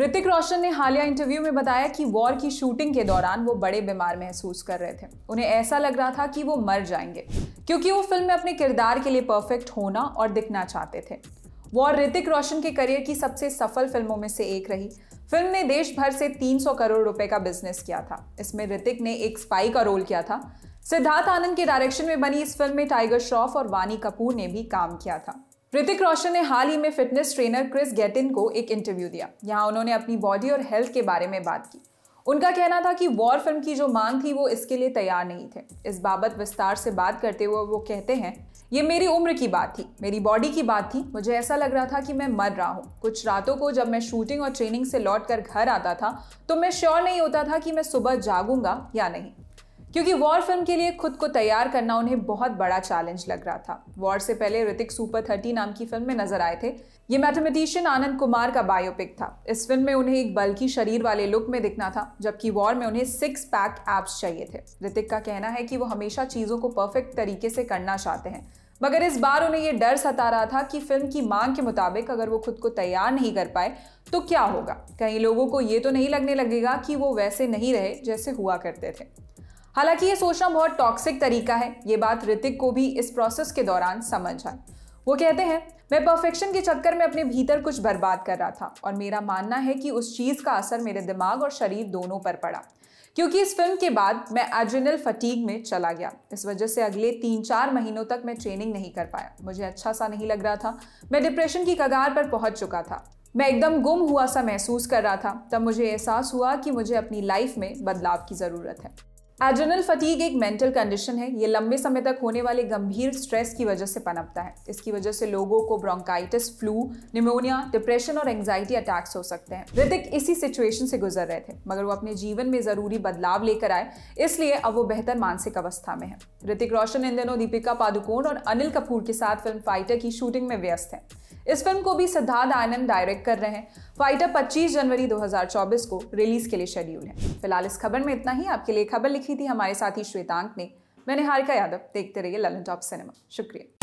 ऋतिक रोशन ने हालिया इंटरव्यू में बताया कि वॉर की शूटिंग के दौरान वो बड़े बीमार महसूस कर रहे थे उन्हें ऐसा लग रहा था कि वो मर जाएंगे क्योंकि वो फिल्म में अपने किरदार के लिए परफेक्ट होना और दिखना चाहते थे वॉर ऋतिक रोशन के करियर की सबसे सफल फिल्मों में से एक रही फिल्म ने देश भर से 300 करोड़ रुपए का बिजनेस किया था इसमें ऋतिक ने एक स्पाई का रोल किया था सिद्धार्थ आनंद के डायरेक्शन में बनी इस फिल्म में टाइगर श्रॉफ और वानी कपूर ने भी काम किया था ऋतिक रोशन ने हाल ही में फिटनेस ट्रेनर क्रिस गेटिन को एक इंटरव्यू दिया यहाँ उन्होंने अपनी बॉडी और हेल्थ के बारे में बात की उनका कहना था कि वॉर फिल्म की जो मांग थी वो इसके लिए तैयार नहीं थे इस बाबत विस्तार से बात करते हुए वो कहते हैं ये मेरी उम्र की बात थी मेरी बॉडी की बात थी मुझे ऐसा लग रहा था कि मैं मर रहा हूँ कुछ रातों को जब मैं शूटिंग और ट्रेनिंग से लौट कर घर आता था तो मैं श्योर नहीं होता था कि मैं सुबह जागूंगा या नहीं क्योंकि वॉर फिल्म के लिए खुद को तैयार करना उन्हें बहुत बड़ा चैलेंज लग रहा था वॉर से पहले ऋतिक सुपर थर्टी नाम की फिल्म में नजर आए थे ये मैथमेटिशियन आनंद कुमार का बायोपिक था इस फिल्म में उन्हें एक बल्कि शरीर वाले लुक में दिखना था जबकि वॉर में उन्हें सिक्स पैक एप्स चाहिए थे ऋतिक का कहना है कि वो हमेशा चीज़ों को परफेक्ट तरीके से करना चाहते हैं मगर इस बार उन्हें ये डर सता रहा था कि फिल्म की मांग के मुताबिक अगर वो खुद को तैयार नहीं कर पाए तो क्या होगा कई लोगों को ये तो नहीं लगने लगेगा कि वो वैसे नहीं रहे जैसे हुआ करते थे हालांकि ये सोचना बहुत टॉक्सिक तरीका है ये बात ऋतिक को भी इस प्रोसेस के दौरान समझ आए वो कहते हैं मैं परफेक्शन के चक्कर में अपने भीतर कुछ बर्बाद कर रहा था और मेरा मानना है कि उस चीज़ का असर मेरे दिमाग और शरीर दोनों पर पड़ा क्योंकि इस फिल्म के बाद मैं एड्रिनल फटीग में चला गया इस वजह से अगले तीन चार महीनों तक मैं ट्रेनिंग नहीं कर पाया मुझे अच्छा सा नहीं लग रहा था मैं डिप्रेशन की कगार पर पहुंच चुका था मैं एकदम गुम हुआ सा महसूस कर रहा था तब मुझे एहसास हुआ कि मुझे अपनी लाइफ में बदलाव की ज़रूरत है एड्रेनल फटीग एक मेंटल कंडीशन है ये लंबे समय तक होने वाले गंभीर स्ट्रेस की वजह से पनपता है इसकी वजह से लोगों को ब्रोंकाइटिस फ्लू निमोनिया डिप्रेशन और एंगजाइटी अटैक्स हो सकते हैं ऋतिक इसी सिचुएशन से गुजर रहे थे मगर वो अपने जीवन में जरूरी बदलाव लेकर आए इसलिए अब वो बेहतर मानसिक अवस्था में है ऋतिक रोशन इन दिनों दीपिका पादुकोण और अनिल कपूर के साथ फिल्म फाइटर की शूटिंग में व्यस्त है इस फिल्म को भी सिद्धार्थ आनंद डायरेक्ट कर रहे हैं फाइटर 25 जनवरी 2024 को रिलीज के लिए शेड्यूल है फिलहाल इस खबर में इतना ही आपके लिए खबर लिखी थी हमारे साथी श्वेतांक ने मैं निहारिका यादव देखते रहिए ललन टॉप सिनेमा शुक्रिया